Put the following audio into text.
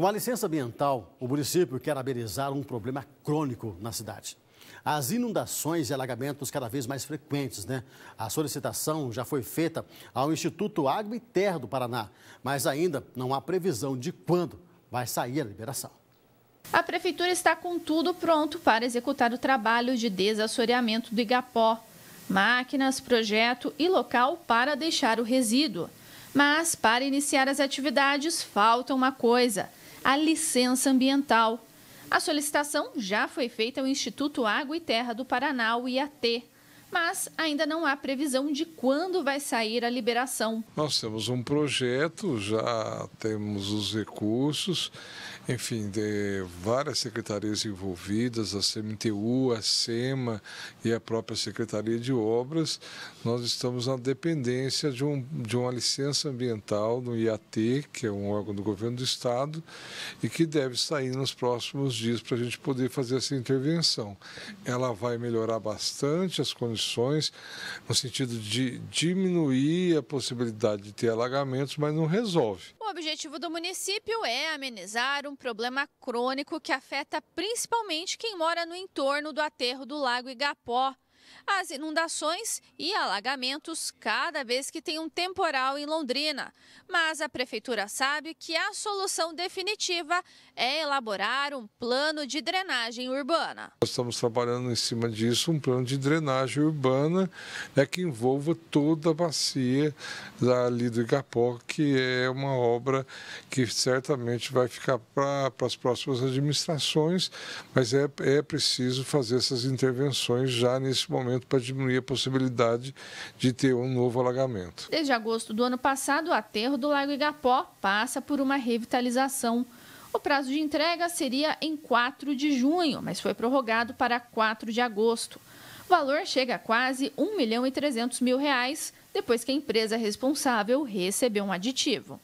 Com a licença ambiental, o município quer aberizar um problema crônico na cidade. As inundações e alagamentos cada vez mais frequentes, né? A solicitação já foi feita ao Instituto Água e Terra do Paraná, mas ainda não há previsão de quando vai sair a liberação. A prefeitura está com tudo pronto para executar o trabalho de desassoreamento do Igapó. Máquinas, projeto e local para deixar o resíduo. Mas, para iniciar as atividades, falta uma coisa – a licença ambiental. A solicitação já foi feita ao Instituto Água e Terra do Paraná, o IAT, mas ainda não há previsão de quando vai sair a liberação. Nós temos um projeto, já temos os recursos, enfim, de várias secretarias envolvidas, a CMTU, a SEMA e a própria Secretaria de Obras, nós estamos na dependência de, um, de uma licença ambiental do IAT, que é um órgão do governo do Estado, e que deve sair nos próximos dias para a gente poder fazer essa intervenção. Ela vai melhorar bastante as condições no sentido de diminuir a possibilidade de ter alagamentos, mas não resolve. O objetivo do município é amenizar um problema crônico que afeta principalmente quem mora no entorno do aterro do Lago Igapó as inundações e alagamentos cada vez que tem um temporal em Londrina. Mas a prefeitura sabe que a solução definitiva é elaborar um plano de drenagem urbana. Nós estamos trabalhando em cima disso, um plano de drenagem urbana né, que envolva toda a bacia ali do Igapó, que é uma obra que certamente vai ficar para as próximas administrações, mas é, é preciso fazer essas intervenções já nesse momento momento para diminuir a possibilidade de ter um novo alagamento. Desde agosto do ano passado, o aterro do Lago Igapó passa por uma revitalização. O prazo de entrega seria em 4 de junho, mas foi prorrogado para 4 de agosto. O valor chega a quase 1 milhão e 300 mil reais, depois que a empresa responsável recebeu um aditivo.